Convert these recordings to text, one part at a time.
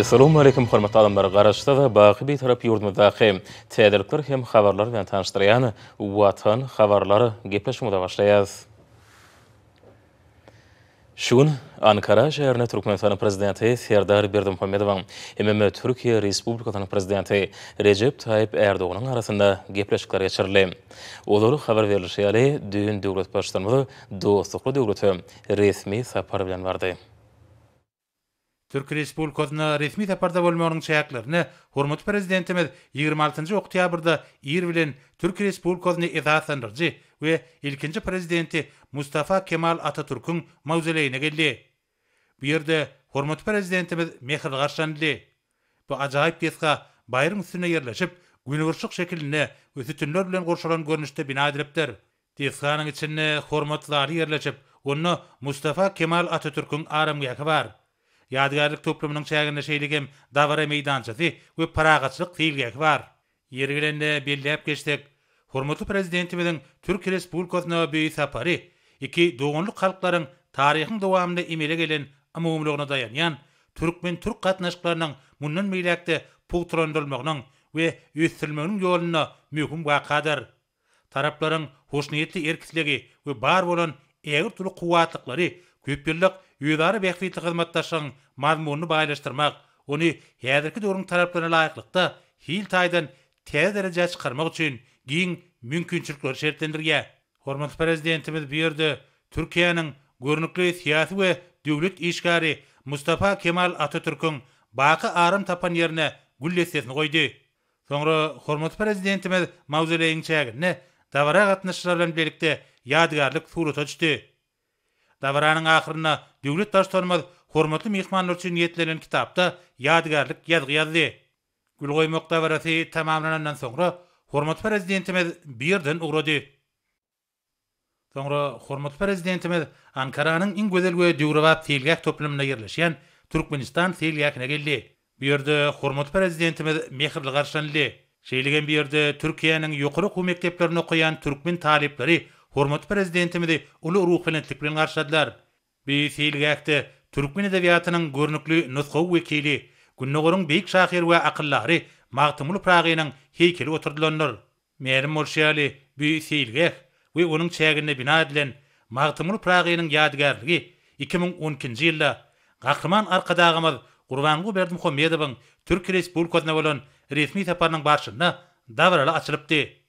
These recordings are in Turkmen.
Salam alaykum hormatly adamlar garaşda da baqi bir tarap yurdumuz da hem täderlikler hem habarlar bilen tanıştıryany watan habarlary gepleşmäde başlaýar. Şun Ankara şäherine Türkmenistanyň prezidenti Serdar Berdimuhammedow hem MM Türkiýe Respublikasynyň prezidenti Recep Tayyip Erdoğanyň arasynda gepleşikler geçirildi. Olary habar berilýär, düýn döwlet başlanmagy dostlukly döwletem resmi sapar bilen bardy. Türk Respublikasyna resmi taparda bolmagyň şeýaklaryny hormat prezidentimiz 26-njy oktýabrda ýer bilen Türk Respublikasyny ýa-da we ilkinji prezidenti Mustafa Kemal Atatürkün mawzeleýine geldi. Bu ýerde hormat prezidentimiz mehir garşandy. Bu ajaýyp geçe bayram üstüne ýerleşip güniwürşik şekilinde ötütünler bilen gorşalan görnüşde bina edilipdir. Tiýsgaň içinde hormatlar ýerleşip, onu Mustafa Kemal Atatürkün aramy ýakýar. ýadgarlyk toplumynyň çägine şeýligem dawara meýdançasy we paragatçylyk tilgek bar. Ýerlerinde belläp geçdik. Hormatly prezidentimiziň bilen Türk Respublikasyna beýi sapary, iki doğunluk halklaryň taryhyň dowamyny emele gelen amumlygyna daýanýan türkmen türk gatnaşyklarynyň mundan meýlekde puwtrandylmagynyň we ýetirilmeginiň ýoluna möhüm wakadyr. Taraplaryň hoşnyýetli erkitligi we bar bolan ýagyr türk kuwatlyklary Köpürlük üýdary beýlikli hyzmatdaşyň mazmunyny baýlaşdyrmak, ony häzirki döwrüň talaplaryna laýyklykda hil taýdan täze derejä çykarmak üçin giň mümkinçilikler şertlendirýär. Hormatly prezidentimiz bu ýerde Türkiýanyň görnükli siýasy we döwlet işgary Mustafa Kemal Atatürkiň baýka aram tapan ýerine gülleşdirmegi goýdy. Soňra hormatly prezidentimiz mawzuleýin çägini Tavara gatnaşyşlar bilen birlikde ýadgarlyk suraty davranyň ahyryna döwlet daşlarymyz hormatly mehmanlar üçin niýetlenen kitapda ýadgarlyk ýazgy ýazdy. Gülgoy Mukdawrasy tamamlanandan soňra hormat prezidentimiz birden ugrady. Soňra hormat prezidentimiz Ankaranyň iň gözel we döwrewap telgäk toplamyna ýerleşýän Türkmenistan telgäkine geldi. Bu ýerde hormat prezidentimiz mehirli garşanly. Şeýlegen bu ýerde Türkiýanyň ýokary okuw okuyan türkmen talipleri hormat prezidentimizi ulu ruh fenetlik bilen garşadylar. Bi fiil türkmen edebiýatynyň görnükli nutgaw wekili, Gunnogoryň beýik şahyr we akyllary Magtymul Pragynyň heýkeli oturdylanlar. Merim Morşali bi fiil gäk we onuň çägine bina edilen Magtymul Pragynyň ýadygärligi 2010-njy ýylda Gahrman arkadağımız Gurbanğu Berdimxo Medebin Türk Respublikasyna bolan resmi taparının başında davralı açylypdy.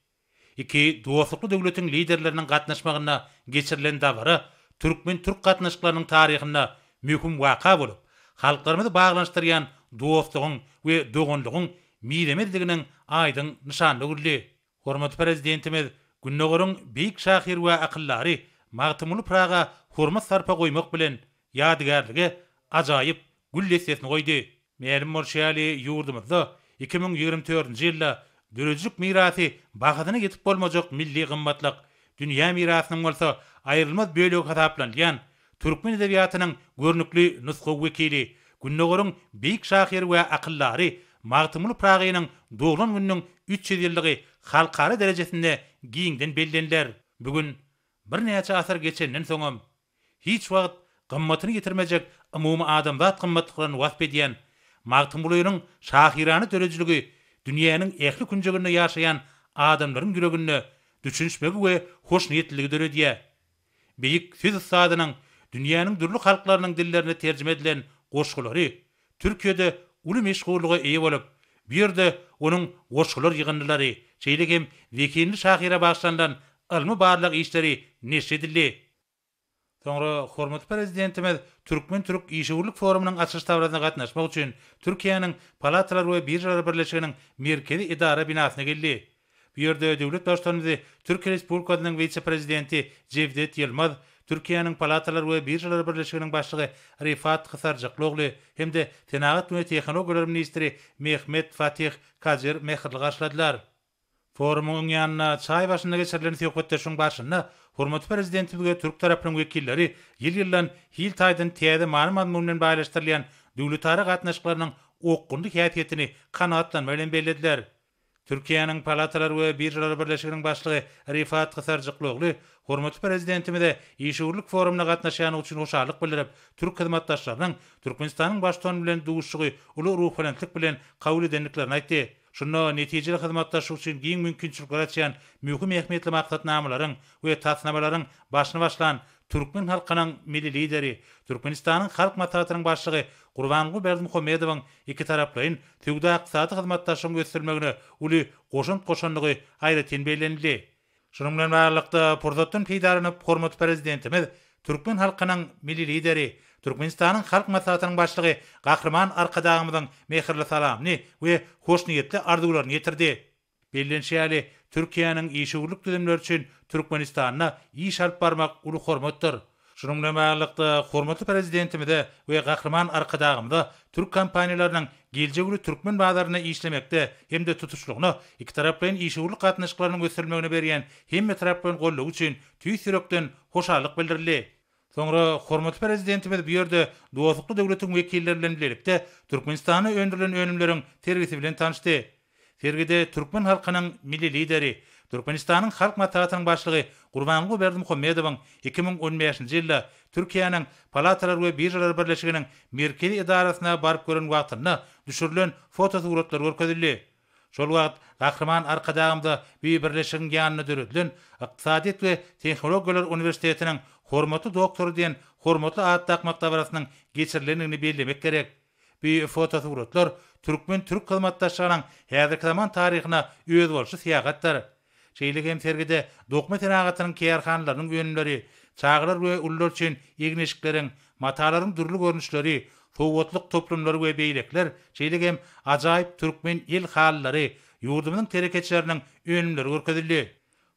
iki duwaslyklu döwletiniň liderleriniň gatnaşmagyna geçirilen dawara türkmen türk gatnaşyklarynyň taryhyna möhüm waka bolup, halklarymyz baglanyşdyrýan duwastygyň we dogonlygyň milemedigini aýdyň nişanly gürli. Hormatly prezidentimiz Günnogorun beýik şahyr we aqllary Martymuly Praga hormat sarpa goýmak bilen ýadgärlige ajaýyp gül goýdy. Merim Morşali ýurdumyzda 2024-nji dürüjük mirasy bagadyny getip bolmajak milli gymmatlyk dünýä mirasynyň bolsa aýrylmaz bölegi hasaplanýan türkmen edebiýatynyň görnükli nusgaw wekili günnogoryň beýik şahir we akyllary Magtymly Pragynyň doğulan günüň 3 ýyllygy halkary derejesinde giňden bellenler. Bugün bir näçe asyr geçenden soňam hiç wagt gymmatyny ýetirmejek umumy adamzat gymmatlaryny wasp edýän Magtymlyň şahyrany döreçiligi dünýäniň ehli künjegini ýaşaýan adamlaryň ýüregini düşünşmegi we hoş niýetlilige döredýä. Beýik söz saýdanyň dünýäniň dürli halklarynyň dillerine terjime edilen goşgulary Türkiýede uly meşgulluğa eýe bolup, bir ýerde onuň goşgulary ýygnalary, şeýlegem wekinli şahyra başlanan ilmi barlyk işleri neşredildi. Sonra hormat prezidentimiz Türkmen Türk işewirlik forumynyň açylyş taýdanyna gatnaşmak üçin Türkiýanyň Palatalar we Birjalar Birleşiginiň merkezi idara binasyna geldi. Bu ýerde döwlet başlanyşy Türkiýa Respublikasynyň wice prezidenti Cevdet Yılmaz, Türkiýanyň Palatalar we Birjalar Birleşiginiň başlygy Rifat Qysarjyklogly hem-de Tenaýat we Tehnologiýa ministri Mehmet Fatih Kazir mehdil garşladylar. Forumun ýanyna çay başyna geçirilen söhbetde şoň başyna Hormatly prezidenti bilen türk taraplaryň wekilleri ýyl-ýyldan hil taýdan täze maýlumat bilen baýlaşdyrylan döwlet ara gatnaşyklarynyň okundy häýetini kanatdan bilen bellediler. Türkiýanyň palatalar we birjalar birleşiginiň başlygy Rifat Gysarjyklyoglu hormatly prezidentimi de ýeşurlyk forumyna gatnaşýan üçin hoşallyk bildirip, türk hyzmatdaşlarynyň Türkmenistanyň başlanyşy bilen duýuşçygy uly ruh bilen tik bilen kabul Шынны нетежелі қызматташы үшін ең мүмкіншіл қарачиян мүхім әхметлі мақсатнамыларың өе тасынамыларың башыны башылан түркмен халқының мили лидері, Түркменістанның халқ мататының башығы Құрванғу Бәрдім Қомедовың екі тараплайын түгді ақсаты қызматташың өстірмегіні үлі қошын-қошынлығы айры тенбейленілі. Шынымлен барлықты Пұрзаттың пейдарынып қормыт президентіміз Түркмен халқының мили лидері, Turkmenistanyň halk maslahatynyň başlygy Gahrman arkadağymyň mehirli salamyny we hoş niýetli arzuwlaryny ýetirdi. Berlin şäheri Türkiýanyň ýeşigürlik düzenler üçin Türkmenistana ýeş alp barmak uly hormatdyr. Şunuň bilen hormatly prezidentimiz we Gahrman arkadağymyň türk kompaniýalarynyň geljegini türkmen baýlaryna işlemekde hem de tutuşlugyny iki taraplyň bilen ýeşigürlik gatnaşyklaryny gösermegini berýän hem de taraply üçin tüýsürekden hoşallyk bildirildi. Sonra hormat prezidentimiz bu ýerde duwazlykly döwletiň wekillerinden bilerikde Türkmenistany öndürilen önümleriň tergisi bilen tanıştı. Sergide Türkmen halkynyň milli lideri, Türkmenistanyň halk matbaatynyň başlygy Gurbanguly Berdimuhammedow 2015-nji ýylda Türkiýanyň palatalar we birjalar birleşiginiň merkezi idarasyna baryp gören wagtynda düşürilen foto suratlar görkezildi. Şol wagt Gahrman arkadaýymda Büyük Birleşigiň ýanyna döretilen Iqtisadiýet we Tehnologiýalar Uniwersitetiniň Hormatly doktor diyen hormatly aýat takmak tabarasynyň geçirilenini bellemek gerek. Bu fotosuratlar türkmen türk kalmatdaşlaryň häzirki zaman taryhyna öz bolşy syýagatdyr. Şeýle hem sergide dokma tenagatynyň kiyarhanlarynyň ýönleri, çağlar we ullar üçin ýegnişikleriň, mataların durly görnüşleri, howatlyk toplumlar we beýlekler, şeýle hem ajaýyp türkmen il hallary, ýurdumynyň terekeçleriniň ýönleri görkezildi.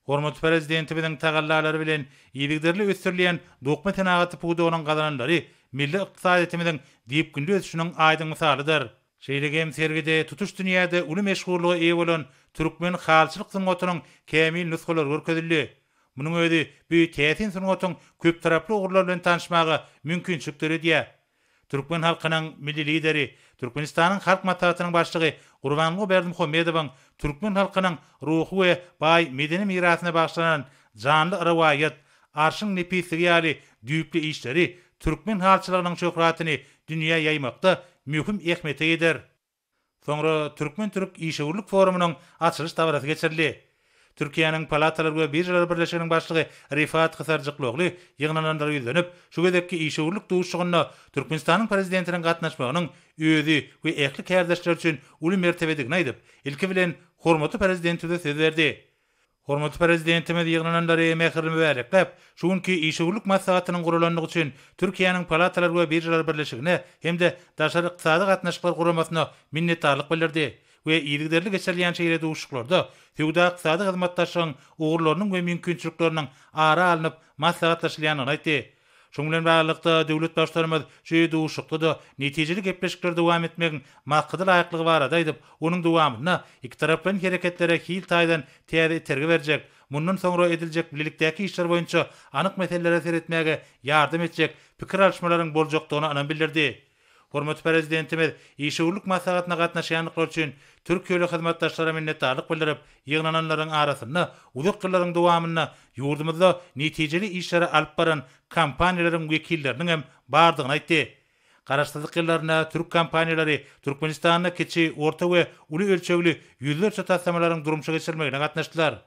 Hormat prezidenti bilen tagallalary bilen ýygdyrly ösürilen dokma tenagaty puda onuň galanlary milli ykdysadymyň diýip gündiz şunyň aýdyň mysalydyr. Şeýlegem sergide tutuş dünýäde uly meşhurlygy ewe bolan türkmen halçylyk synagatynyň kämil nusgalary görkezildi. Munu öýdi bu täsin synagatyň köp taraply ugrular bilen tanışmagy mümkinçilikler diýe. Türkmen halkynyň milli lideri Türkmenistanyň halk matatynyň başlygy Gurbanly Berdimuhammedow Türkmen halkının ruhu ve bay medeni mirasına başlanan canlı rivayet, arşın nepi seriali, düyüklü işleri, Türkmen halçılarının çöhratini dünya yaymakta mühüm ehmete edir. Sonra Türkmen Türk İşevurluk Forumunun açılış tavarası geçirli. Türkiýanyň palatalar we birjalar birleşiginiň başlygy Rifat Gysarjyklygly ýygnanandyr ýüzlenip, şu gezekki işgörlük duşugyny Türkmenistanyň prezidentiniň gatnaşmagynyň özi we ähli kärdeşler üçin uly mertebedik aýdyp, ilki bilen Hormatly prezidenti de söz berdi. Hormatly prezidentime ýygnanlary mehirli mübarek gap, şuňky işgullyk maslahatynyň gurulanlygy üçin Türkiýanyň palatalar we birjalar birleşigine hemde daşary ykdysady gatnaşyklar guramasyna minnetdarlyk bildirdi. we iýdigderli geçirilýän şeýlede uşuklarda fiýuda ykdysady hyzmatdaşyň ugurlarynyň we mümkinçiliklerini ara alınıp maslahatlaşylýanyny aýtdy. Şunlen bağlıqda döwlet başlarymyz şu duşuqda da netijeli gepleşikler dowam etmegin maqdyl aýaklygy bar ady onun onuň iki tarapdan hereketlere hil taýdan täri terge berjek munun soňra ediljek bilikdäki işler boýunça anyk meselelere seretmäge yardım etjek pikir alışmalaryň boljakdygyny anam bildirdi. Hormat prezidentimiz, işewlük masalatyna gatnaşýanlar üçin türk ýöle hyzmatdaşlara minnetdarlyk bildirip, ýygnananlaryň arasynda uzak ýyllaryň dowamyna ýurdumyzda netijeli işleri alyp baran kompaniýalaryň wekilleriniň hem bardygyny aýtdy. Garaşsyzlyk ýyllaryna türk kompaniýalary Türkmenistana keçi orta we uly ölçegli ýüzler çatatmalaryň durumşa geçirmegine gatnaşdylar.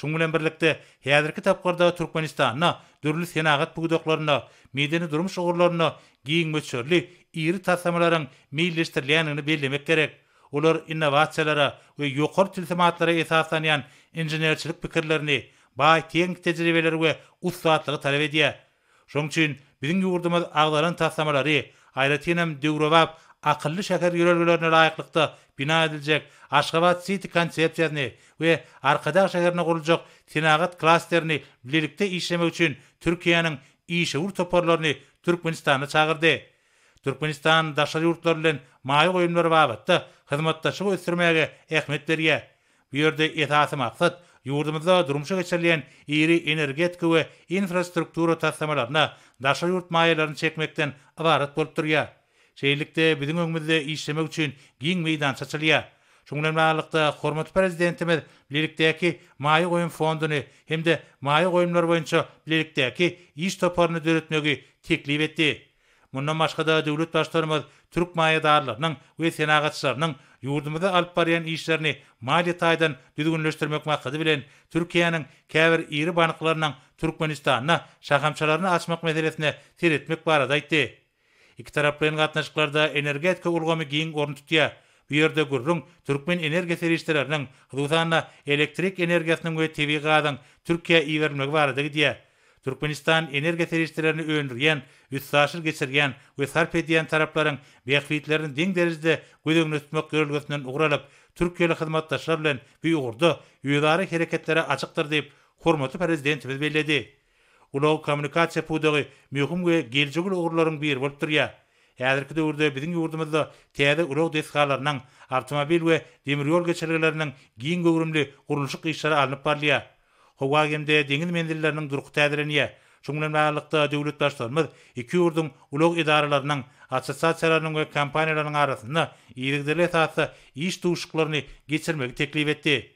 Şun bilen birlikde häzirki tapgarda Türkmenistanna dürlü senagat bugdoklaryna, medeni durmuş ogurlaryna giyin möçürli iri tasamalaryň millileşdirilýänini bellemek gerek. Olar innovasiýalara we ýokary tilsimatlara esaslanýan injenerçilik pikirlerini, baý teng tejribeleri we ustalyk talap edýär. Şoň üçin biziň ýurdumyz aglaryň tasamalary, aýratynam döwrewap akıllı şeker yürürlülerine layıklıkta bina edilecek Aşkabat City konsepsiyatını ve Arkadaş şehrine kurulacak tinagat klasterini birlikte işlemek için Türkiye'nin işe ur toparlarını Türkmenistan'a çağırdı. Türkmenistan daşar yurtlarının mayı koyunları bağlıttı. Hizmettaşı bu istirmeye ehmet veriye. Bu yörde etası maksat yurdumuzda durumuşa geçerleyen iri energetika ve infrastruktura taslamalarına daşar yurt mayalarını çekmekten avarat bolup duruyor. şeýlikde biziň öňümizde işlemek üçin giň meýdan saçylýar. Şoňlar hormat prezidentimiz mayi maýy goýum fondyny hemde maýy goýumlar boýunça bilirikdäki iş toparyny döretmegi teklip etdi. Mundan başga da döwlet başlarymyz türk maýy darlarynyň we senagatçylarynyň ýurdumyzda alyp barýan işlerini maýy taýdan düzgünleşdirmek maksady bilen Türkiýanyň käbir iri banklarynyň Türkmenistana şahamçalaryny açmak meselesine teretmek barada эки тараптуу катнашкаларда энергетика улгамы кейін орын тутуя бүйерді жерде түркмен энергия сервистеринин электрик энергиясының tv gazyň түркия ibermegi barada diýe Türkmenistan energiya servislerini өйіндірген, üstaşır кесірген we sarp edýän taraplaryň beýhwitlerini deň derejede gözüňden tutmak görülgesinden ugralyp, Türkiýeli hyzmatdaşlar bilen bir ашықтыр деп, hereketlere Ulo kommunikasiya pudagy möhüm we geljigul ugurlaryň biri bolup durýar. Häzirki döwürde biziň ýurdumyzda täze uruk desgalarynyň, awtomobil we demir ýol geçirgilerinin giň gowrumly gurulşy işleri alyp barlýar. Howa gemde deňiz mendirleriniň duruk täderini, şumulyň maýlykda döwlet başlygy, iki ýurdum uluk edaralarynyň, assosiasiýalarynyň we kompaniýalarynyň arasynda ýerigdirle täze iş duşuklaryny geçirmek teklip etdi.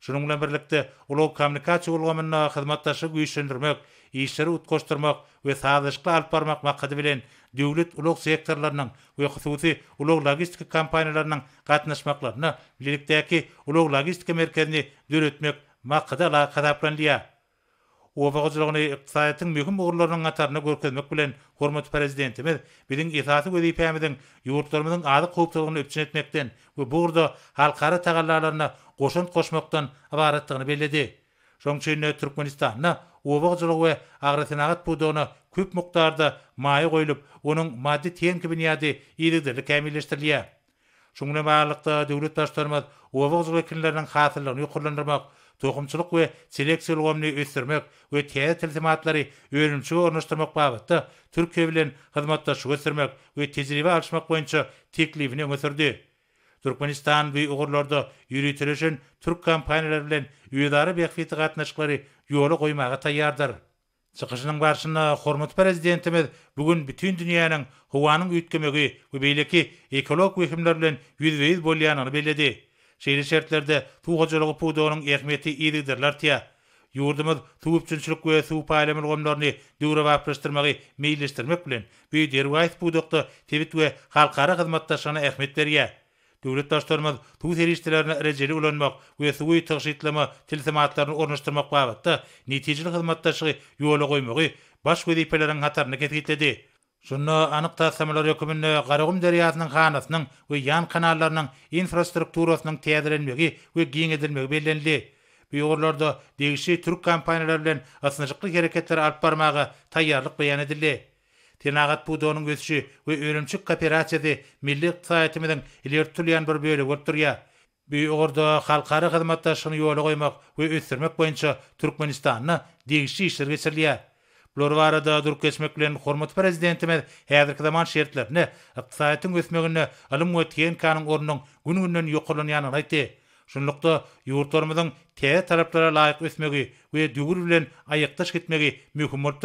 Şunun bilen birlikde uluk kommunikasiýa bolgan hyzmatdaşy işleri utkoşturmak we sazyşykla alyp barmak maksady bilen döwlet ulug sektorlarynyň we hususy ulug logistika kompaniýalarynyň gatnaşmaklaryny birlikdäki ulug logistika merkezini döretmek maksada alakadaplanýar. Owagajlygyny iqtisadyň möhüm ogurlarynyň gataryna görkezmek bilen hormat prezidentimiz biziň esasy wezipämiziň obaq jylyg we agrasynagat pudony köp mukdarda maýy goýulyp, onuň maddi tenki binýady ýerdeki kämilleşdirilýär. Şuňla baýlykda döwlet daşlarymyz obaq jylyg ekinleriniň hasylygyny ýokurlandyrmak, tohumçylyk we seleksiýa ulgamyny ösdürmek we täze tilsimatlary öwrünmäge ornaşdyrmak bagatda Türkiýe bilen hyzmatdaşlyk ösdürmek we tejribe alyşmak boýunça teklibini Түркменстан бүй ұғырларды үйретір үшін түрк компаниялар білен үйдары бәқфеті қатынашқылары жолы қоймаға таярдыр. Чықышының баршына құрмыт президентіміз бүгін бүтін дүнияның хуаның үйткімегі көбейлекі эколог өкімдер білен жүздейіз болияныны беледі. Шейлі шертлерді туға пудоның әхметі едігдірлер тия. Юрдымыз туып түншілік көе суып әлемін ғомларыны дүрі баптыштырмағы мейлістірмек білен, бүй деру айт пудоқты тебіт көе қалқары қызматташаны döwlet daşlarymy tu serişdilerini rejeli ulanmak we suwi tagşitlama tilsimatlaryny ornaşdyrmak wagtda netijeli hyzmatdaşygy ýola goýmagy baş wezipeleriň hatarny getirdi. Şonda anyk täsirlemeler ýokmundy garagym derýasynyň hanasynyň we ýan kanallarynyň infrastrukturasynyň täzelenmegi we giňedilmegi belendi. Bu ýollarda degişli türk kompaniýalar bilen asnaşykly hereketleri alparmagy taýýarlyk beýan edildi. Tenagat bu donun gözüşü we ölümçük kooperasiyada milli iqtisayetimizin ileri tutulayan bir bölü gortturya. Bu orda halkarı hizmettaşını yolu koymak ve ösürmek boyunca Türkmenistan'ı degişi işler geçirliya. Lorvarada durup geçmek bilen hormat prezidentimiz häzirki zaman şertlerini iqtisadiyatyň ösmegini ilim we tehnikanyň orunyň gün-günden ýokurlanýanyny aýtdy. Şunlukda ýurtlarymyzyň täze taraplara laýyk ösmegi we döwür bilen aýyqdaş gitmegi möhüm bolup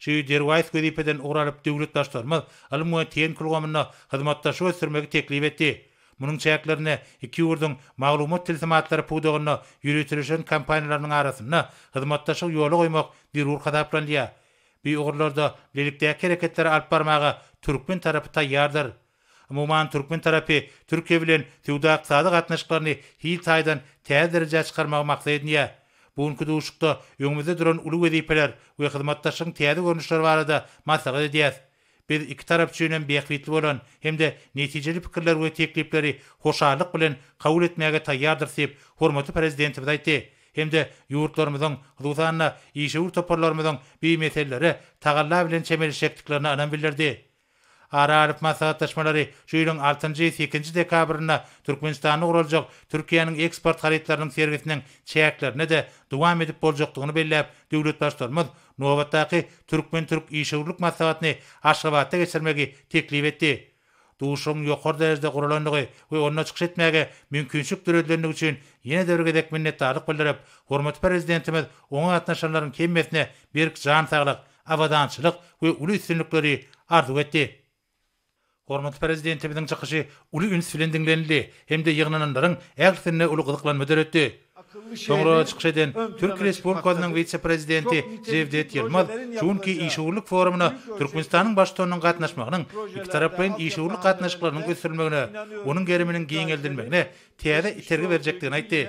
şu derwais gürepeden oralıp döwlet daşlarym al mu ten kulgamyna hyzmatdaşy ösürmegi teklip etdi. Munun çäklerini iki urdun maglumat tilsimatlary pudugyny yürütilýän kampaniýalaryň arasyna hyzmatdaşy ýoly goýmak dirur hadaplandy. Bu urlarda lelikde hereketler alp barmağa türkmen tarapy taýýardyr. Umuman türkmen tarapy Türkiýe bilen täwdaq sadyk gatnaşyklaryny hiýil taýdan täzeleje çykarmak maksadyny Bugünkü duşukta yönümüzde duran ulu vezipeler ve hizmettaşın tiyadi görünüşleri var idi. Masalada diyas. Biz iki taraf çüynen beyhwitli bolan hem de netijeli pikirler we teklipleri hoşarlyk bilen kabul etmäge taýyardyr diýip hormatly prezidentimiz aýtdy. Hem de ýurtlarymyzyň duýanyna, işe urtaparlarymyzyň bir meselelere tagallar bilen çemelişekdiklerini anam bilderdi. ara arap masalat taşmaları şuyrun 6-2 dekabrına Türkmenistan'ı uğrulacak Türkiye'nin eksport haritlarının servisinin çeyaklarına da duam edip bolcaktuğunu belliyip devlet başlarımız Novataki Türkmen Türk işevurluk masalatını aşavata geçirmegi teklif etti. Duşum yokor derecede kurulandığı ve onunla çıkış etmeyege mümkünçük dürüldüğünü için yine devrge dek minnette bildirip, Hormat Prezidentimiz onun atnaşanların kemmesine bir can sağlık, avadançılık ve ulu üstünlükleri ardu etti. Hormat prezidenti bizning chiqishi uly ünsfilendinglenli hemde yig'inanlaryň ägirsinne uly gyzyklan möderetdi. Soňra çykşeden Türk Respublikasynyň vitse-prezidenti Zevdet Yılmaz şunki işgörlük forumuna Türkmenistanyň başçylygynyň gatnaşmagynyň iki tarap bilen işgörlük gatnaşyklarynyň ösürmegine, onuň itergi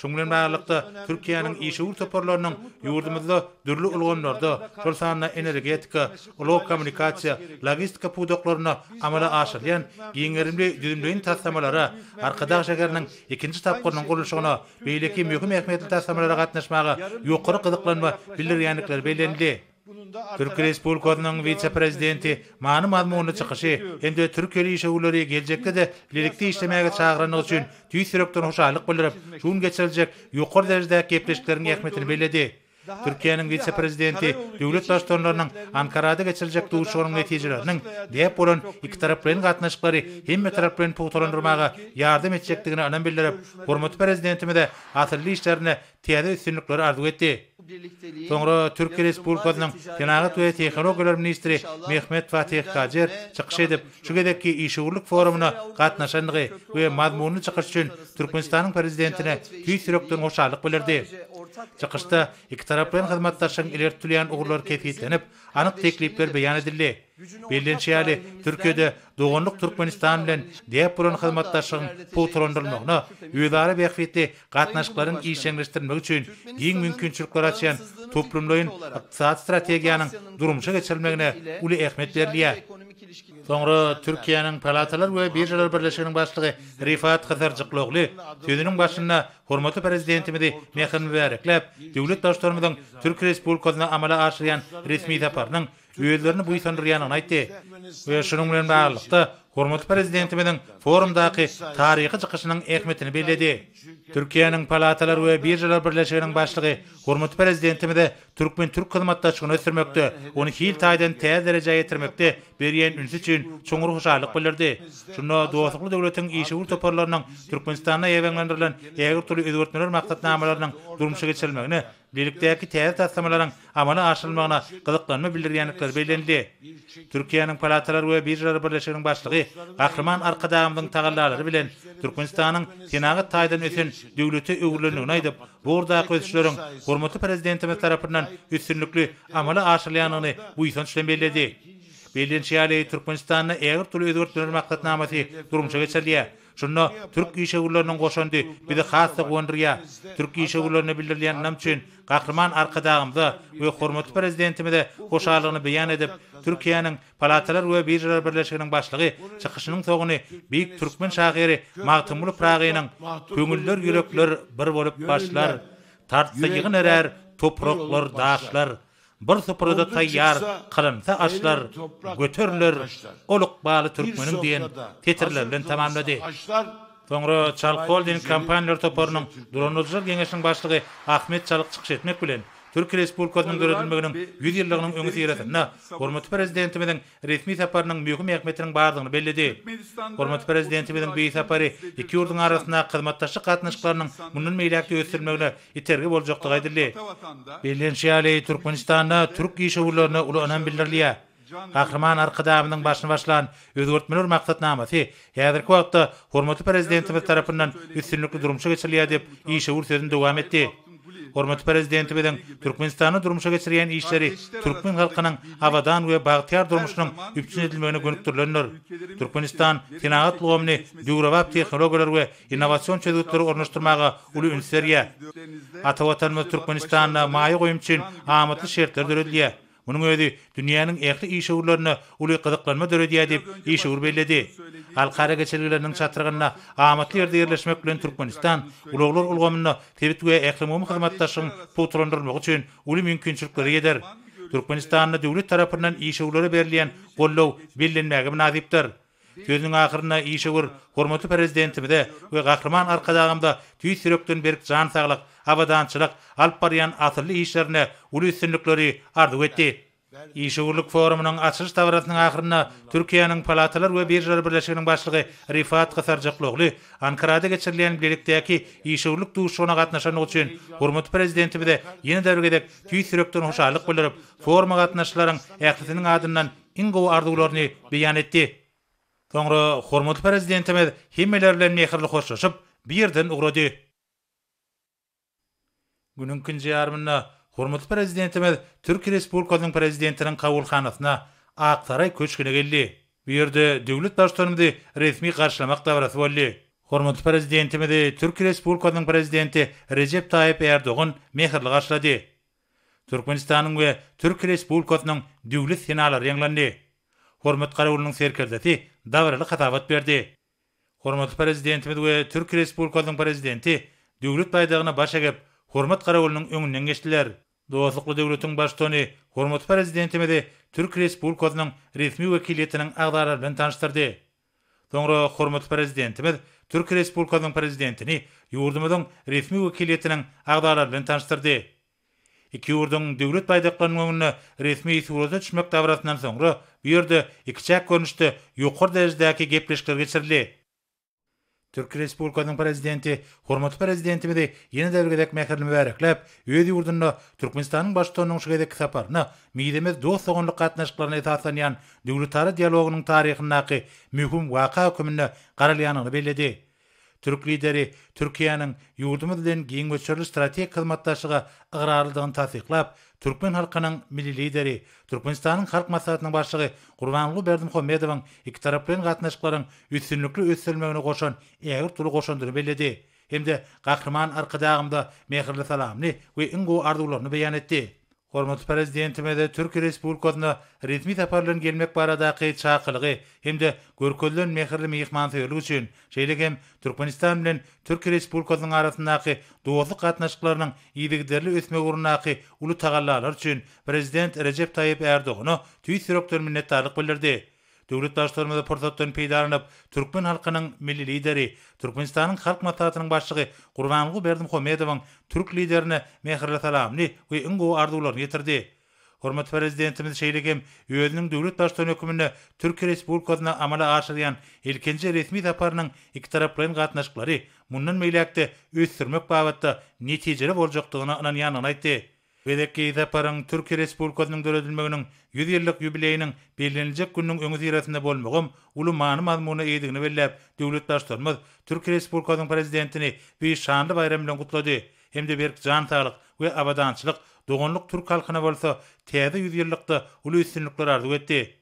Şoňlaryň barlykda Türkiýanyň işi ýurt toparlarynyň ýurdumyzda dürli ulgamlarda, şol energetika, ulag kommunikasiýa, logistika pudoklaryna amala aşyrylan giňerimli düzümlüň taslamalara, arkada şäherniň ikinji tapgyrynyň gurulşyna, beýleki möhüm ähmiýetli taslamalara gatnaşmagy, ýokary gyzyklanma bildirýänlikler belendi. Türk Respublikasının vice-prezidenti Mani Mazmunlu çıkışı hem de Türkiýeli işewleri де de birlikde işlemäge үшін üçin tüýsürekden hoşalyk bildirip, şun geçiljek ýokary derejädäki gepleşikleriň ähmetini Түркиянең вице президенті Дәүләт Баштонларының Анкарада geçirilecek duşuğunun neticelerinin deyip olan iki tarafların katnaşıkları hem tarafların pohtalandırmağa yardım edecekdigini önem bildirip, Hormat prezidentimi de де işlerine tiyade üstünlükleri arzu etti. Sonra Türkiye Respublikasının Texnologiyalar Ministri Mehmet Fatih Kajer çıkış edip, şu gedeki işgurluk forumuna katnaşanlığı prezidentine Чыгышта эки тараптан хызматташын илер түлән угырлар кефитленип, анык теклиплер биян эдилде. Белденчәле Түркиядә Догонлык Түркменстан белән диапорон хызматташын пултрондырмакны, үзара бәхәтле катнашкыларын ишеңлештермәк өчен иң мөмкинчелекләр ачкан топлымлыйын икътисад стратегияның дурумча geçirilмәгенә үле әхмет берлия. Sonra Türkiýanyň palatalar we birjalar birleşiginiň başlygy Rifat Gazarjyklygly sözüniň başyna hormatly prezidentimizi mehrini bereklep, döwlet daşdarmyzyň Türk Respublikasyna amala aşyrýan resmi taparynyň öýlerini bu ýsandyrýanyny aýtdy. Ve şunun bilen baglykda hormatly prezidentimiziň forumdaky taryhy çykyşynyň ähmiýetini bildirdi. Türkiýanyň palatalar we birjalar birleşiginiň başlygy, hormat prezidentimi türkmen türk kymmatdaşlygyny ösürmekde, onu hil taýdan täze derejäge ýetirmekde berýän ünsi üçin çoňur hoşallyk bildirdi. Şunda dostlukly döwletiň işi ul toparlarynyň Türkmenistanyna ýewenlendirilen ýa-da türli özgertmeler maksatnamalarynyň durmuşy geçirilmegini, birlikdäki täze taslamalaryň amala aşyrylmagyna gyzykdanma bildirýänlikler belendi. Türkiýanyň palatalar we birjalar birleşiginiň başlygy, gahrman arkadaýymyň tagallarlary bilen Türkmenistanyň senagy taýdan ösen döwleti öwrülenligini aýdyp, bu ýerde köçüşleriň prezidentimiz tarapyndan üstünlikli amala aşyrylanyny bu ýa şeýle belledi. Belin şeýle Türkmenistanyň eger türli ýetgerlikleri maksatnamasy durumça geçerli. Şonda Türk işgüllerinin goşandy, bir de hasa gönderýä. Türk işgüllerini bildirilýän nam üçin gahrman arkadaşymda we hormat prezidentimde goşalygyny beýan edip Türkiýanyň Palatalar we Birler Birleşiginiň başlygy çykyşynyň soguny Big Türkmen şahyry Mahtumuly Pragynyň köngüller ýürekler bir bolup başlar. Tartsa ýygyn erer topraklar daşlar. Bir sopurda tayyar qırımsa aşlar götürülür. Oluq bağlı türkmenim diyen tetirlerden tamamladı. Sonra Çalkoldin kampanyalar toparının Duranozlar Genişliğinin başlığı Ahmet Çalık çıkış etmek bilen Türk Respublikasynyň döredilmeginiň 100 ýyllygynyň öňe seýredýän. Hormatly prezidenti resmi saparynyň möhüm ähmiýetiniň bardygyny bellidi. Hormatly prezidenti bilen sapary iki ýurdun arasyna hyzmatdaşy gatnaşyklarynyň munun meýlekde ösdirmegine iterge boljakdygy aýdyldy. Bellen şeýle Türkmenistanda türk ýeşewlerine uly önem bildirilýär. Ahrman arkadaşımın başını başlayan özgürtmeler maksatnaması yadırkı vaqtta hormatlı prezidentimiz tarafından üstünlükli durumşa geçirliyə deyip iyi şehir sözünü devam etdi. Hormat prezidenti bilen Türkmenistanyň durmuşa geçirýän işleri türkmen halkynyň awadan we bagtyar durmuşynyň üçin edilmegini gönükdirlenler. Türkmenistan finaat lomny düwrewap tehnologiýalar we innowasion çözgütleri ornaşdyrmaga uly ünserýä. Atawatan Türkmenistan maýy goýum üçin amatly şertler döredilýär. Munun ödi dünýäniň ähli işgörlerini uly qyzyklanma döre diýe diýip işgör bellädi. Halkara geçirilýärniň çatyrgyna amatly ýerde ýerleşmek bilen Türkmenistan uloglar ulgamyny tebit we ähli mumy hyzmatdaşyň potrondurmak üçin uly mümkinçilikleri ýeder. Türkmenistanyň döwlet tarapyndan işgörlere berilýän gollaw bellenmäge münasipdir. сөзүнүн акырына ийшегүр кормоту президентимде ве кахрыман аркадагымда түй сүрөктөн берк жан саглык абаданчылык алып барган асырлы иштерине улуу үстүнлүктөрү ардып этти ийшегүрлүк форумунун ачылыш табаратынын акырына түркиянын палаталар ве биржалар бирлешигинин башлыгы рифат кысаржыклоглу анкарада кечирилген бийликтеги ийшегүрлүк дуушугуна катнашаны үчүн урматтуу президентибизе эне дәргедек түй сүрөктөн хушалык билдирип форума катнашчылардын эхлисинин адынан иң арзууларын беян этти Соңры құрмыл президентіміз хемелерлен мекірлі қоршышып, бірден ұғырады. Гүнін күнже армыны құрмыл президентіміз Түрк Республикадың президентінің қауыл қанысына ақтарай көшкіне келді. Бірді дөңліт баштырымды ресми қаршыламақ табырасы болды. Құрмыл президентімізі Түрк Республикадың президенті Режеп Таип Әрдоғын мекірлі қашылады. Түркменстанның өе Түрк Республикадының дөңліт сеналар еңіланды. Құрмыл қарауылының серкердеті дабыралы қатабыт берді. Құрматы президентіміз өе Түрк Республикалдың президенті дөгілет байдығына баш әгіп, Құрмат қарауылының өңінен кештілер. Дуасықлы дөгілетің баш тоны Құрматы президентіміз өе Түрк Республикалдың ресми өкелетінің ағдарарын таныштырды. Сонғыры Құрматы президентіміз Түрк Республикалдың президентіні үйірдімізің ресми өкелетінің ағдарарын таныштырды. Екі үйірдің дөгілет байдықтарының өңіні ресми сұғырызы түшмек дабырасынан соңғыры U yerde iki çak yukur yuqur derejedäki gepleşikler geçirildi. Türk prezidenti, hormatly prezidentimiz ýene derejedäk mähirli mübarekläp, ýöne ýurdunda Türkmenistanyň baş töwrüniň şu gede kitaparyna, milletimiz dost sagynlyk gatnaşyklaryna täsirlenýän döwlet tarihi dialogynyň taryhynyňaky möhüm wakaa kömünde garalyanyny bellädi. Türk lideri Türkiýanyň ýurdumyzdan giňe geçirilýän strategik hyzmatdaşlyga ygrarlygyny täsdiklap, түркмен халқының милли лидері, түркменстанның халық маслихатының басшығы курбанлы бердимхамедовдун екі тараптын катнашкаларын үстүнлүклүү өстөлмөгүнө кошон эгир тұлы кошондугун белдеди эмде Қақырман арқыдағымды мехрле саламны ва иңгу ардууларны баян этти Ormut prezidentime de Türk Respublikasyna resmi taparlan gelmek barada qy çaqylygy hemde de mehirli mehman töwrü üçin şeýlegem Türkmenistan bilen Türk Respublikasynyň arasyndaky dostluk gatnaşyklarynyň ýygyrdyly ötme gurnaky uly tagallalar üçin prezident Recep Tayyip Erdoğan tüýsürekler minnetdarlyk bildirdi. döwlet daşlarymyzda portatdan peýdalanyp türkmen halkynyň milli lideri, Türkmenistanyň halk matlatynyň başlygy Gurbanly Berdim türk liderine mehirli salamly we ingo arzularyny ýetirdi. Hormat prezidentimiz şeýlegem ýöwünin döwlet daşlaryny hökümini Türk Respublikasyna amala aşyrýan ilkinji resmi taparynyň iki taraplaryň gatnaşyklary mundan meýlekde öýsürmek babatda netijeli boljakdygyna anan ýanyna aýtdy. Vedeki da parang Turki Respublikasının döredilmeginin 100 yıllık jubileyinin belirlenecek gününün öňe ýerinde bolmagym uly manym mazmuna edigini bellep döwlet daşlarymyz Turki Respublikasynyň prezidentini bir şanly bayram bilen gutlady. Hem de berk jan taryk we abadançylyk dogonlyk türk halkyna bolsa täze 100 ýyllykda uly üstünlikler arzuw etdi.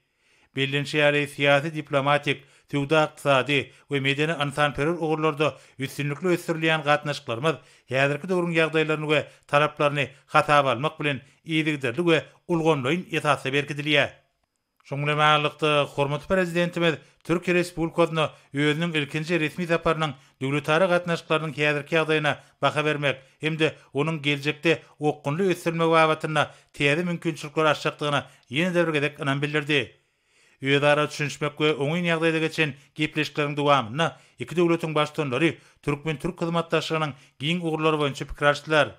Berlin şäheri siýasy diplomatik, tüwda iqtisady we medeni insan perer ugurlarda üstünlükli ösürilýän gatnaşyklarymyz häzirki döwrüň ýagdaýlaryny we taraplaryny hata almak bilen iýdigdirdi we ulgamlygyň esasy berkidilýär. Şoňle maýlykda hormat prezidentimiz Türk Respublikasyny öýüniň ilkinji resmi saparynyň döwletara gatnaşyklarynyň häzirki ýagdaýyna baha bermek hemde onuň geljekde okunly ösürilme wagtyna täze mümkinçilikler aşakdygyna ýene-de bir gedek Ýerdara düşünmek we oňy ýagdaýda geçen gepleşikleriň dowamyny iki döwletiň başlanyşy türkmen türk hyzmatdaşlarynyň giň ugurlary boýunça pikirleşdiler.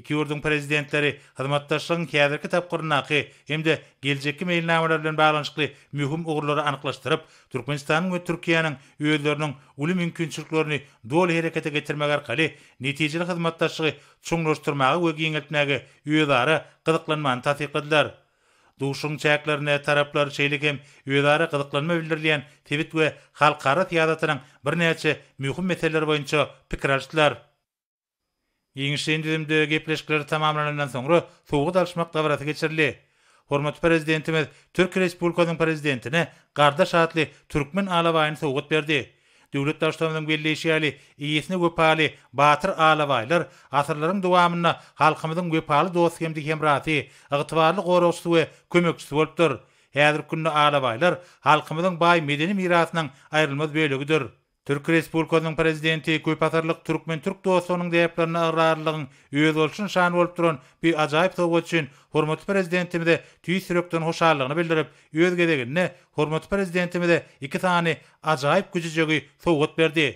Iki ýurdun prezidentleri hyzmatdaşlaryň käderki tapgyryna hemde geljekki meýilnamalar bilen baglanyşykly möhüm ugurlary anyklaşdyryp Türkmenistanyň we Türkiýanyň ýöllerini uly mümkinçiliklerini dowlet hereketine getirmek arkaly netijeli hyzmatdaşlygy çuňlaşdyrmagy we giňeltmäge ýöllary gyzyklanmagy Duşun çäklerine taraplar çeyligem üýeleri gyzyklanma bildirilen tebit we halkara tiýadatynyň bir näçe möhüm meseleler boýunça pikir alýdylar. Ýeňişendirimde gepleşikler tamamlanandan soňra sowgut alyşmak gabaraty geçirildi. Hormat prezidentimiz Türk Respublikasynyň prezidentine gardaş hatly türkmen alawayny sowgut berdi. döwlet daşlarynyň belleşýäli, iýesini wepaly batyr alawaýlar asyrlaryň dowamyna halkymyzyň wepaly dostu hem hemrasy, ygtybarly gorawçysy we kömekçisi bolupdyr. Häzirki günni alawaýlar halkymyzyň bay medeni mirasynyň aýrylmaz bölegidir. Türk Respublikasynyň prezidenti Köpatarlyk türkmen türk dostlarynyň deýerlerini ararlygyň öz bolşun şan bolup duran bir ajaýyp togy üçin hormatly prezidentimize tüýi sürekden hoşarlygyny bildirip öz gedegini hormatly prezidentimize iki tany ajaýyp güjüjegi sowgat berdi.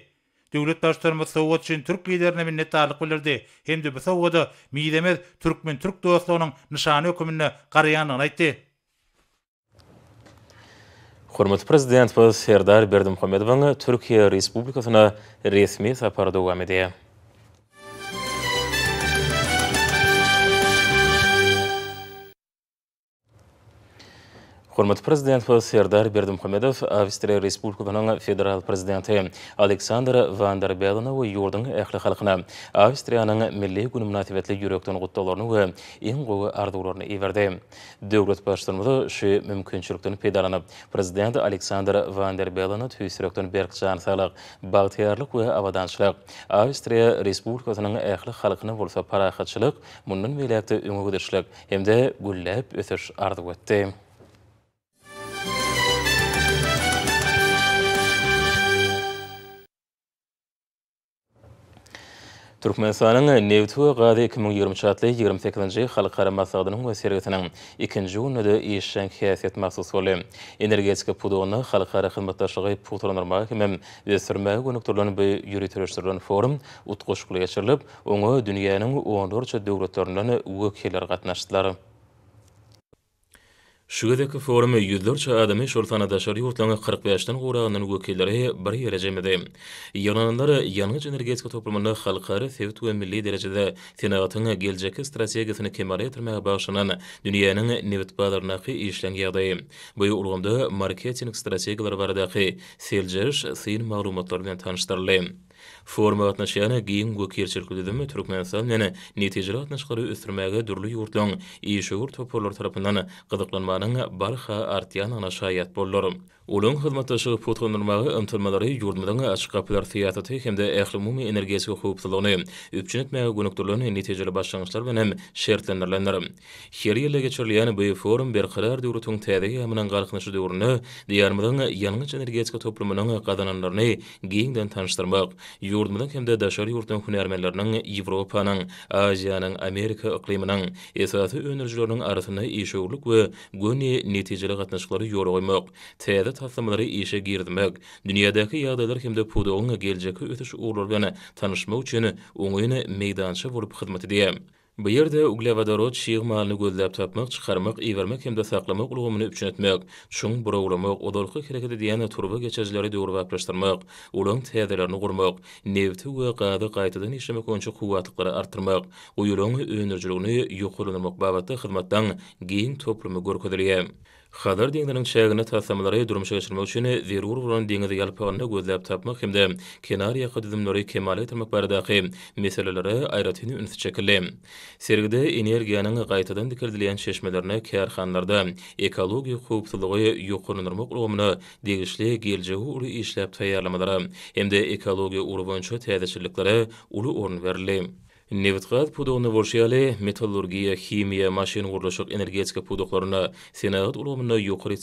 Döwlet başçylarymyz sowgat üçin türk liderine minnetdarlyk bildirdi. Hem de bu sowgada miýdemiz türkmen türk dostlarynyň nişany hökümini garaýanyny aýtdy. Hormat prezident Serdar Berdimuhamedowyň Türkiýe Respublikasyna resmi sapar dowam edýär. Құрмат президент Сердар Бердімхамедов Австрия Республикының федерал президенті Александр Вандар Беланауы юрдың әқлі қалқына Австрияның милли күні мұнативетлі үректің құтталарыны өе ең қоғы ардығыларыны еверді. Дөгірет баштырмыды шы мүмкіншіліктің пейдаланып, президент Александр Вандар Беланы түйсіріктің берк жанысалық, бағытиярлық өе абаданшылық, Австрия Республикының әқлі қалқына болса парақатшылық, мұнның мейлі әпті үңі өтіршілік, әмді күлләп өтірш ардығы өтті. Turkmenistan'ın Nevtu ve 2023 2024'li 28-nji halkara masagdynyň we serwetiniň 2-nji ýylynda işleň häsiýet maksus bolýan energetika pudugyny halkara hyzmatdaşlygy pudugyny normaga hem we sürmäge bu ýürütüşlerden forum utgoşgulyga çyrylyp, oňa dünýäniň 14-nji döwletlerinden ugyk gatnaşdylar. Şügedeki forumy yüzlerçe adamy şortana daşary ýurtlaryň 45 ýaşdan gowragynyň wekilleri bir ýere jemedi. Ýanynlar ýany energetika toplumyny halkary we milli derejede tenagatyň geljek strategisini kemere ýetirmäge bagşylan dünýäniň nebit bazarynda işlenýän ýagdaýy. Bu ýurgumda marketing strategiýalary baradaky seljeriş syn maglumatlar bilen forma atnaşyana giyin gu kirçilkul edin mi Türkmenistan nene neticil atnaşkarı üstürmege durlu yurtlun iyi şuur topurlar tarapından gıdıklanmanın barxa artiyan anaşayat Ulan hizmetdaşı Putin nurmağı ömtülmeleri yurdmadana açı kapılar fiyatatı hem de ehli mumi energiyesi hukuptalığını, üpçünet mea gönüktürlüğünü niteceli başlangıçlar benem şertlenirlenir. Heri yerle bu forum bir karar durutun tədiyi amınan qalqınışı durunu, diyarmadan yanlıç energetika toplumunun qadananlarını giyindan tanıştırmaq, yurdmadan hem de daşar yurdun hünermelerinin, Evropanın, Aziyanın, Amerika ıqlimanın, esatı önerjilerinin arasını, esatı ve arasını, esatı, esatı, esatı, taslamalary işe girdimek, dünýädäki ýagdaýlar hemde pudoňa geljekki ötüş uğurlar bilen tanışma üçin oňyny meýdançy bolup hyzmat edýär. Bu yerde uglevodorod şiýig malyny gözläp tapmak, çykarmak, iwermek hemde saklamak ulugymyny üçin etmek, bura buraglamak, odolky hereketi diýeni turba geçerjileri dogry wapraşdyrmak, ulun täzelerini gurmak, nevti we gady gaýtadan işleme konçu kuwatlyklary artdyrmak, uýulyň öýnürjiligini ýokurlamak babatda hyzmatdan geýin toplumy görkezilýär. Hazar deňdiniň çägini täsirlere durmuşa geçirmek üçin zerur bolan deňizi ýalpagyna gözläp tapmak hem kenar ýaky düzümleri kemal etmek baradaky meselelere aýratyny ünsi çekildi. Sergide energiýanyň gaýtadan dikirdilýän çeşmelerine kärhanlarda ekologiýa howpsuzlygy ýokurlanmak ulgamyny degişli geljegi uly işläp taýýarlamalary hem-de ekologiýa urwunçy täzeçiliklere uly orun berildi. Nevitqat pudoğuna vorşiyali, metallurgiya, kimiya, masin, urlaşıq, energetika senagat senahat ýokary yukari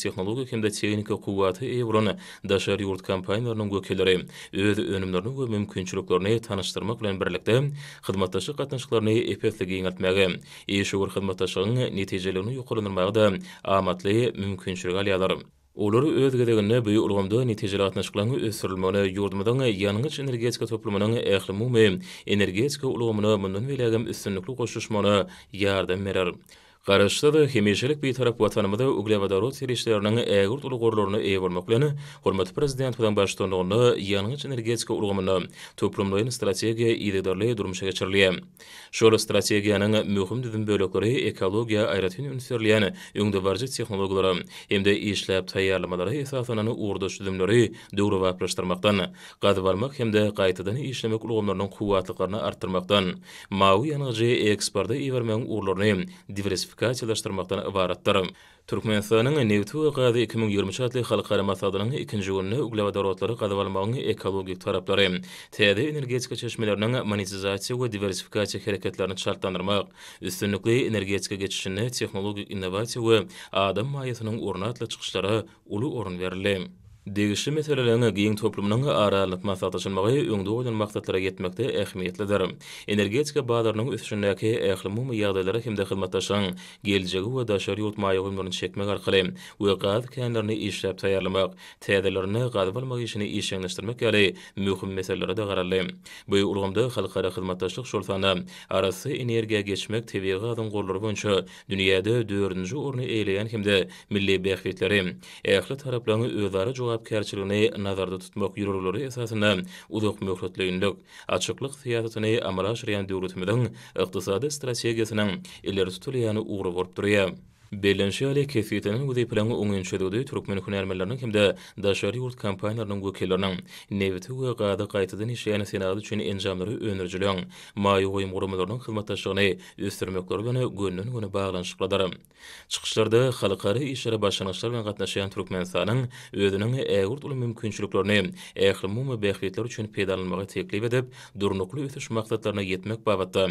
hem-de teknika kuvvati evron, daşary ýurt kompaniýalarynyň gökkelleri, öz önümlerinin we mümkinçiliklerini tanıştırmak bilen birlikde hyzmatdaşlyk gatnaşyklaryny epetli giyinatmaga, eşi uqar xidmattaşıqlarını, neticelini, neticelini, neticelini, neticelini, Olar özgedegine büyük ulgamda netijelatna çıklanı ösürülmäne yurdumdan ýanyňyç energetika toplumynyň ähli mümkin energetika ulgamyna mundan welägem üstünlikli goşuşmaly ýardam berer. Garaşda da hemişelik bir tarap vatanımıda Uglevada Rus yerişlerinin əgürt ulu qorlarını eyi varmaq Prezident Pudan Baştanoğlu'nu yanınç energetika uluğumunu toplumlayın strategiya iddarlı durmuşa Şol strategiyanın mühüm ekologiya ayratin ünsirliyəni yungdə varcı texnologları, hem də işləb tayyarlamaları esasananı uğurda şüdümləri dəri dəri dəri dəri dəri dəri dəri dəri dəri dəri dəri diversifikasiýalaşdyrmakdan ibaratdyr. Türkmenistanyň Newtwe gazy 2023 ýyly halkara masadynyň ikinji gününe uglewa dorotlary gazyp almagyň ekologik taraplary, täze energetika çeşmeleriniň monetizasiýa we diversifikasiýa hereketlerini şartlandyrmak, üstünlikli energetika geçişini, texnologik innowasiýa we adam maýasynyň ornatly çykyşlary uly orun berilýär. Degişli meselelerine giyin toplumunun ağrarlık masaltaşın mağayı ünlü olan maksatlara yetmekte Energetika bağlarının üstündeki ehli mumu yağdaylara kimde hılmaktaşın geleceği ve daşar yutmayı uyumlarını çekmek arkayı ve qaz kendilerini işlep tayarlamak, tedelerini qazı işini işinleştirmek gali mühküm meselelere de Bu ulamda halkara hılmaktaşlık şortana arası energiya geçmek tevi gazi gazi gazi gazi gazi gazi gazi kimde milli gazi gazi gazi tapkerçiligini nazarda tutmak ýörelleri esasyna uzak möhletli ýöndük. Açyklyk siýasatyny amala şerýan döwletimiziň ykdysady strategiýasynyň ileri tutulýany ugry görüp durýar. Belenşi ale kesiyetinin uzi planı ungin çeduduy Turkmen hünermelerinin hem de daşari urt kampanyarının gukelerinin nevitu ve qaada qaytadın işe yana senadı çöne encamları önerjilion. Maio uyum urumalarının hizmettaşlığını üstürmekler günü gönnün vana bağlanşıkladar. Çıkışlarda xalqari işara başanışlar vana qatnaşayan Turkmen sanın ödünün eğurt ulu mümkünçülüklerini üçün pedalanmağa tekliy edip durnuklu ütü maksatlarına ütü ütü ütü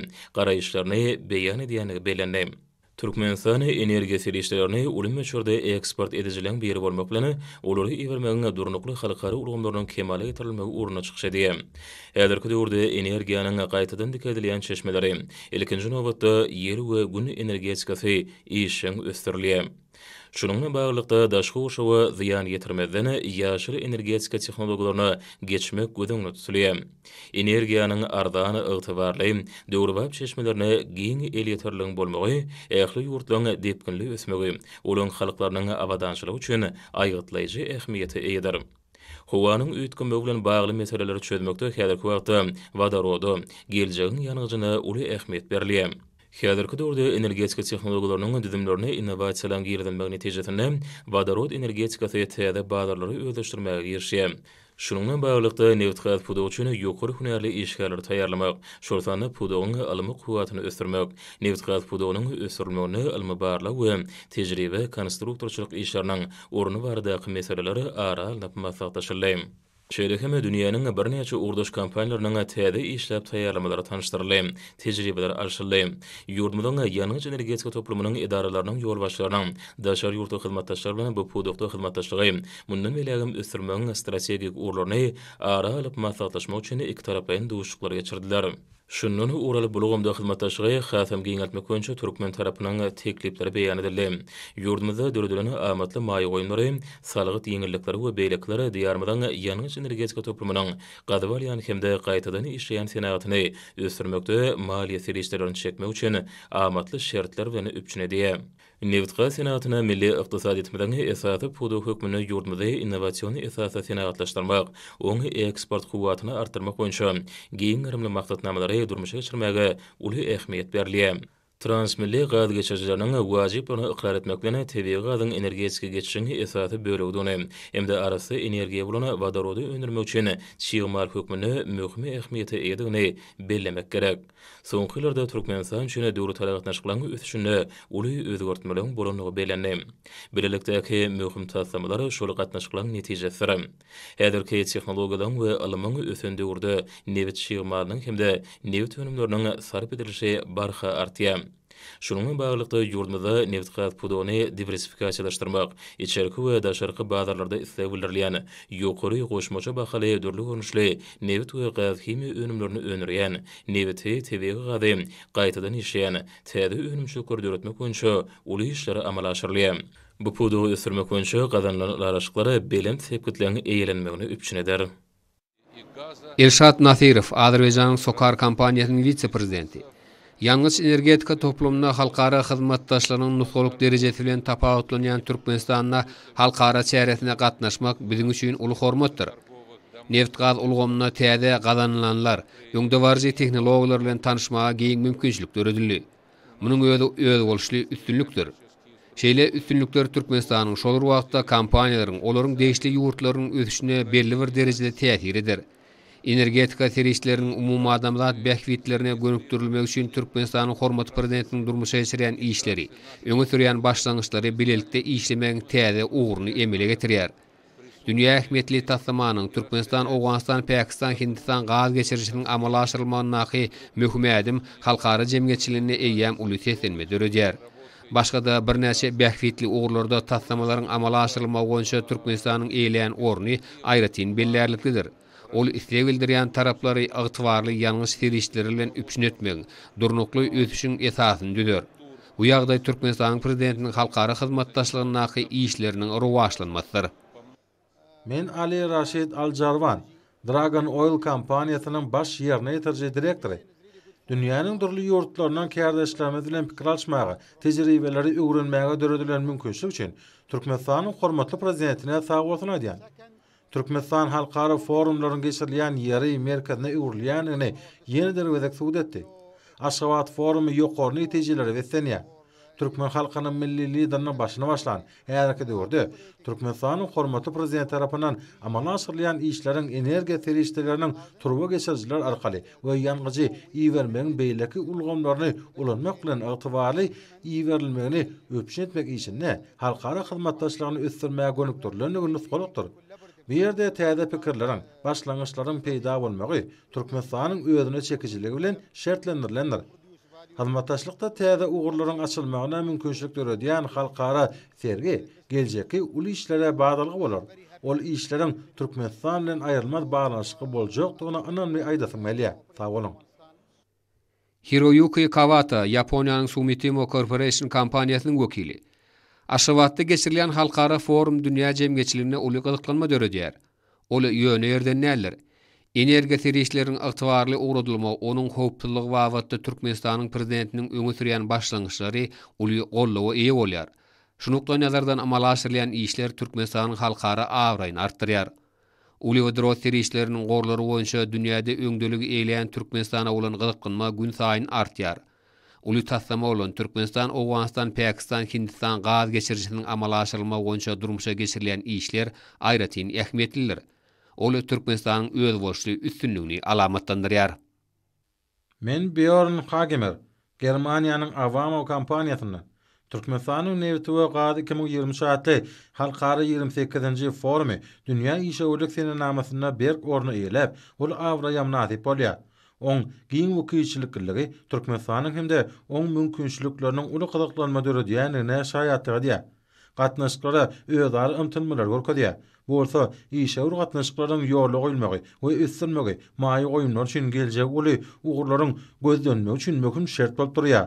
ütü ütü Turkmenistan energiýa serişleri ulym meçhurda eksport edijilen bir ýer bolmak bilen ulary iwermegiň durnuqly halkara ulgamlaryň kemal ýetirilmegi urunç çykşady. Häzirki döwürde energiýanyň gaýtadan dikedilýän çeşmeleri ilkinji nji nowatda ýer we gün energetikasy işiň Şoluna baglyqda daşgaw şowa ziyan yetirmewdena iye energetika energiatika tehnologiýalaryna geçmek gudun utlyam. Energiýanyň ardana ygtybarly, dowrba çeşmeleriniň giňe elýeterli bolmagy ekologiýa wurtlany diýip bilinýär. Ulan halklarynyň awadançylygy üçin ägirtleýji ähmiýete eýedir. Howanyň üýtgep begilmegine bagly meseleleri çözmekde häzirki wagtda we daroda girjiň uly ähmet berliýär. Khayadarki dordi energetika teknologilorinin didimlorini innowasiýalaryň giridin magni tezritini badarot energetika sayetayada badarlori ozostirmaya girishi. Shununan bagalikta nevtgaz pudo uchini yokor hunarli ishkallar tayarlamak, shorsani pudo nga alimi kuatini ozostirmak, nevtgaz pudo nga ozostirmani alimi barla ue, tezribe konstruktorchilik isharinan orini bardaki mesalilari ara alipima saktaxillaym. Şeýlekem dünýäniň bir näçe urduş kompaniýalarynyň täze işläp taýýarlamalary tanyşdyrýar. Tejribeler alşyrýar. Ýurdumyň ýanyňyç energetika toplumynyň edaralarynyň ýol başlarynyň daşary ýurtda hyzmatdaşlar bilen bu produkty hyzmatdaşlygy mundan beýlegim ösürmegiň strategik urlary ara alyp maslahatlaşmak üçin iki taraplaryň duşuklary geçirdiler. Şunnunu uğral bulugumda xizmatdaşıgı xatam giyinatmak üçin Türkmen tarapından teklifler beyan edildi. Yurdumuzda dördülünü amatlı may oyunları, salıgı tiyinlikleri we beylikleri diyarmadan yanıç energetika toplumunun qadwalyan hemde qaytadani işleyen senaatyny üstürmekde maliyet ilişkilerini çekmek üçin amatlı şertler bilen üçüne diye Nevtqa senatına milli iqtisad etmirangi esasatı pudu hükmünü yurdmide innovasyonu esasat senatlaştırmaq, onu eksport kuvvatına artırmaq oynşu. Giyin arimli maqtad namalara durmuşa geçirmaga ulu ehmiyyat berliy. Transmilli gaz geçirjilerinin wajib onu iqrar etmek bine TV gazın energetiski geçirjini esatı bölüldüğünü. Emda arası energiye bulunu vadarodu önürmü üçün çiğmar hükmünü mühmi ehmiyyeti edini bellemek gerek. Soňky ýyllarda Türkmenistan üçin e döwlet talagatnaşyklaryny ösüşini e uly özgörtmeleň bolanlygy belenli. Bilelikdäki möhüm taýsamalar şol gatnaşyklaryň netijesidir. Häzirki technologiýalaryň we alymyň ösünde urdy, nebit şygmalaryň hem-de önümlerini sarp edilişi barha artýar. Şunun bağlılıkta yurdunda neft gaz pudoni diversifikasiyalaştırmak, içerki we daşarqı bazarlarda istewilerliyan, yuqury goşmaça bahaly durlu görnüşli neft we gaz kimi önümlerini önüriyan, neft we tewe gady qaytadan işeyan, tädi önümçü kördürütme uly işleri amala aşırlyan. Bu pudo ösürme boyunça qazanlar arasıqlara belim tepkitlän eýelenmegini üpçün eder. Ilshat Nathirov, Azerbaycan Sokar Kampaniyasının vice-prezidenti. Яңыз энергетика топлумына halkara hizmetdaşlarının nuxoluk дережетілен bilen Түркменстанна Türkmenistanyna halkara çäretine gatnaşmak үшін üçin uly hormatdyr. Neft gaz тәді täze gazanlanlar, ýöňdewarjy tehnologiýalar bilen tanışmağa geýin mümkinçilik döredildi. Munyň özü Шейле үстінліктір üstünlükdir. Şeýle üstünlükler Türkmenistanyň şol wagtda kompaniýalaryň, Energetika serişlerinin umum adamlar bekvitlerine gönüktürülmek için Türkmenistan'ın hormat prezidentinin durmuşa esiriyen işleri, öngü süreyen başlangıçları bililikte işlemen teyze uğurunu emile getiriyer. Dünya Ahmetli Tasamanın Türkmenistan, Oğanistan, Pakistan, Hindistan qaz geçirişinin amala aşırılmanın naqi mühümədim xalqara cemgeçilini eyyam ulu sesinmi dörüdyər. Başqa da bir nəsə bəhvitli uğurlarda tatlamaların amala aşırılma qonşa Türkmenistanın eyləyən orni ayrətin billərliklidir. ol isle bildirýän taraplary agtywarly ýangy sirişlerinden üçin etmegi durnukly ötüşiň esasyny düzer. Bu ýagda Türkmenistan prezidentiniň halkara hyzmatdaşlygynyň haky işleriniň rowaşlanmasydyr. Men Ali Rashid Aljarwan, Dragon Oil kompaniýasynyň baş ýerine ýetirje direktory. Dünýäniň durly ýurtlarynyň kärdeşlerimiz bilen pikir alyşmagy, tejribeleri öwrenmäge döredilen mümkinçilik üçin Türkmenistanyň hormatly prezidentine sag bolsun diýen. Türkmenistan halkara forumlaryň geçirilýän ýeri merkezine öwrülýän ýene ýene der we zekdetdi. Aşgabat forumy ýokary netijeleri we senia Türkmen halkynyň milli liderinin başyna başlan häzirki döwürde Türkmenistanyň hormaty prezidenti tarapynyň amala aşyrylan işleriň energiýa terişdirleriniň turba geçerçiler arkaly we ýangyjy iwermäň beýleki ulgamlaryny ulanmak bilen agtybarly iwerilmäni öpşetmek üçin halkara hyzmatdaşlygyny ösdürmäge gönükdirilen Bu yerde täze pikirlerin, başlangyçlaryň peýda bolmagy Türkmenistanyň öwredine çekijiligi bilen şertlendirilendir. Hyzmatdaşlykda täze uýgurlaryň açylmagyna mümkinçilik berýän halkara sergi geljekde uly işlere bagdalyk bolar. Ol işlerin Türkmenistan bilen aýrylmaz baglanyşy boljak dogana anan we aýdatyň meliýa. Tawulyň. Hiroyuki Kawata, Ýaponiýanyň Sumitomo Corporation kompaniýasynyň wekili. Aşavatda geçirilen halkara forum dünya cem geçilimine ulu qalıklanma dörü diyer. Ulu yöne yerden neyler? Energe tereşlerin ıqtivarlı uğradılma onun hoptullu vavatda Türkmenistan'ın prezidentinin ünü türyan başlangıçları ulu yu ulu yu ulu ulu ulu ulu işler ulu halkara ulu ulu ulu ulu ulu ulu ulu ulu ulu ulu ulu we gorlary boýunça dünýäde Türkmenistana bolan gyzykynma gün saýyn artýar. Uly tassama olan Türkmenistan, Oğanistan, Pakistan, Hindistan gaz geçirişinin amalaşılma gonça durmuşa geçirilen işler aýratyn ehmiyetlidir. Oly Türkmenistan'ın öz borçlu üstünlüğünü alamatlandırıyar. Men Björn Hagemer, Germaniyanın Avamo kampanyasını, Türkmenistan'ın nevtuva gazi 2020 saatli halkarı 28 nji formi, dünýä işe ulik sene berk orna eylep, ul avra yamnati polyat. Оң гейн өкейшіліклілігі Түркменстанның хемді оң мүмкіншіліклілігі үлі uli дөрі дейінің нәй шай аттыға дейін. Қатнашықлары өзар ұмтынмылар көрк дейін. Бұрса, үйші өр қатнашықларың ерлі қойылмағы, өй өстірмағы, майы қойымнар үшін келже өлі ұғырларың көзден өшін мүмкіншіліклілігі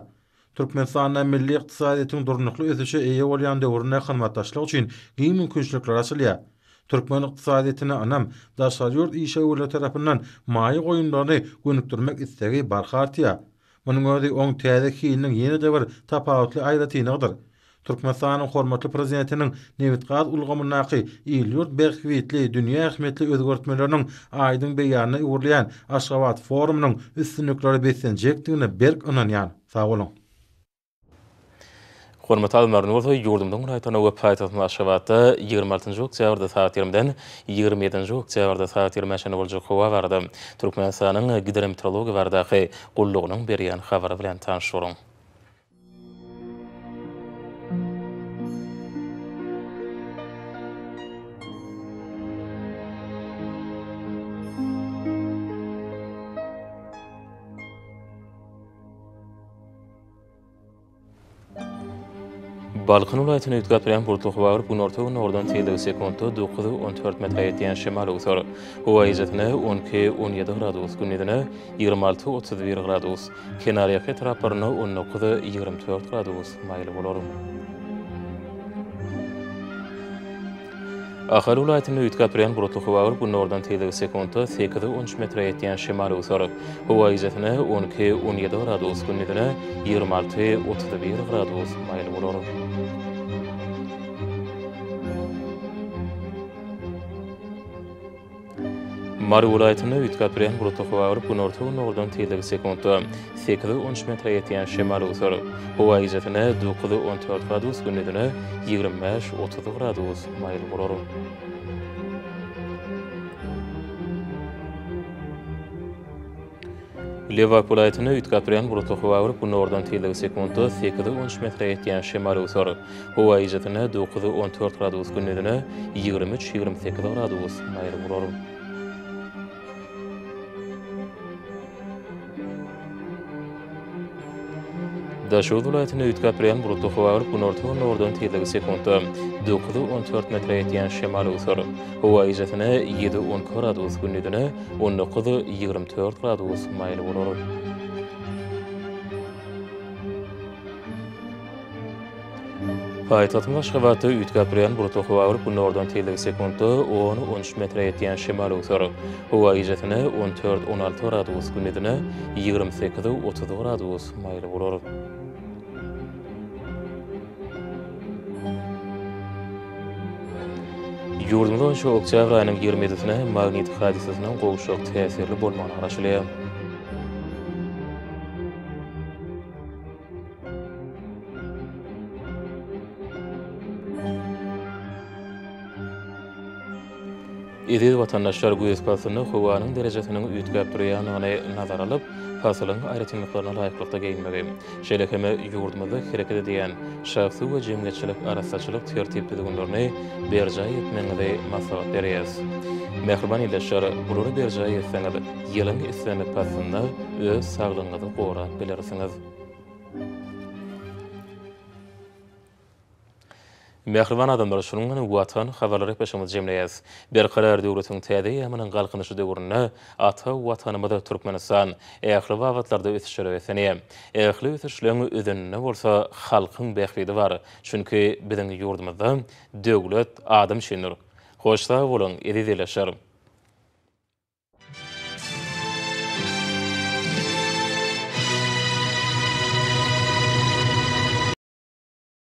үшін мүмкіншіліклілігі үшін мүмкіншіліклілігі үшін мүмкіншіліклілігі үшін мүмкіншіліклілігі үшін мүмкіншіліклілігі үшін мүмкіншіліклілігі үшін Türkmen iqtisadiyyatyna anam daşary ýurt işe öle tarapyndan maýy goýundany gönüktürmek isleği bar hartiýa. Munyň öňünde oň täze kiýinin ýene de bir tapawutly aýratynyňdyr. Türkmenistanyň hormatly prezidentiniň Newitgaz ulgamynaqy ýyl ýurt berhwitli dünýä hyzmetli özgörtmeleriniň aýdyň beýanyny öwrülýän Aşgabat forumynyň üstünlikleri besinjekdigini berk Sağ sagulyny Hormatly adamlaryny bolsa ýurdumdan gynaýtan 26-njy oktýabrda saat 20-den 27-nji oktýabrda saat 20-ni boljak howa barda Türkmenistanyň gidrometrologiýa barda gullugynyň berýän habary bilen tanyşýaryň. Balqin viloyatini yutqazib bergan portloq va urib günorta o'n o'rdan tiyildi sekundda o'n to'rt metra yetgan shimal o'sar va o'n ikki o'n yedi gradus kunidini yigirma olti o'ttiz bir gradus kenariyaqi trapparni o'n to'qqiz yigirma to'rt gradus mayli bo'lar Ahal ulaýatyny ýetgä prän bu howagyr bu nordan tezlige sekunda 13 metre ýetýän şemal usaryk. Howa ýetine 12-17 gradus günlere 26-31 gradus maýyl bolar. Mari vilayetinde Vitkapren Brutok Vavrup bu norta gün ordan tildegi sekundu. Sekli 13 metre yetiyen şemal usur. Bu vayizetine 9-14 gradus günlüdüne 25-30 gradus mayil vurur. Leva pulaýetine ýetgäpren bulutly howa urup, bu nordan tiýdigi sekundda 13 metre ýetýän şemal usur. Bu wagtda 9-14 gradus günlüdüne 23-28 gradus maýyl bolar. Daşoğlu vilayetinde ütka preyan bulutlu huvayar bu norti ve nordun tiyyidlik sekundu. Dukudu 14 metre etiyan şemal uthur. Huva izetine 7-10 karad uth günnidine 19-24 karad uth mayil bulur. Paýtatym başga wagtda ýetgäpren bir toky bar, nordan 10 sekundda 10.13 13 metre ýetýän şemal ösür. Howa ýetine 14-16 gradus günidine 28-30 gradus maýyl bolar. Yurdumda şu oktyabr ayının 20-sine magnit hadisesinden qoğuşaq täsirli bolmagyny araşylýar. Edil vatandaşlar bu espasyny howanyň derejesini ýetgäp durýan nazar alyp, hasylyň aýratyn myklaryna laýyklykda geýilmegi. Şeýlekeme ýurdumyzda hereket edýän şahsy we jemgyýetçilik arasaçylyk tertipli dogunlaryny berjä etmegi maslahat berýäs. Mehriban ýa-da şer bulary berjä etseňiz, ýylyň isleni pasynda öz saglygyňyzy gorap bilersiňiz. Mehriban adamlar şunun gany watan habarlary peşimiz jemleýäs. Bir karar döwletiň täze ýamanyň galkynyşy döwrüne ata watanymyzda Türkmenistan ähli wagtlarda ötüşleri ýetini. Ähli ötüşleriň üzünde bolsa halkyň bäkliýdi bar, çünki biziň ýurdumyzda döwlet adam şenur. Hoşla bolun, edizeleşer.